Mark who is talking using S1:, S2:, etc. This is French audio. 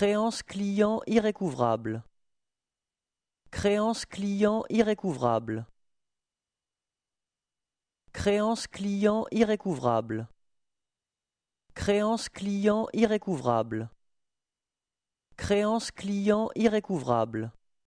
S1: Créance client irrécouvrable. Créance client irrécouvrable. Créance client irrécouvrable. Créance client irrécouvrable. Créance client irrécouvrable.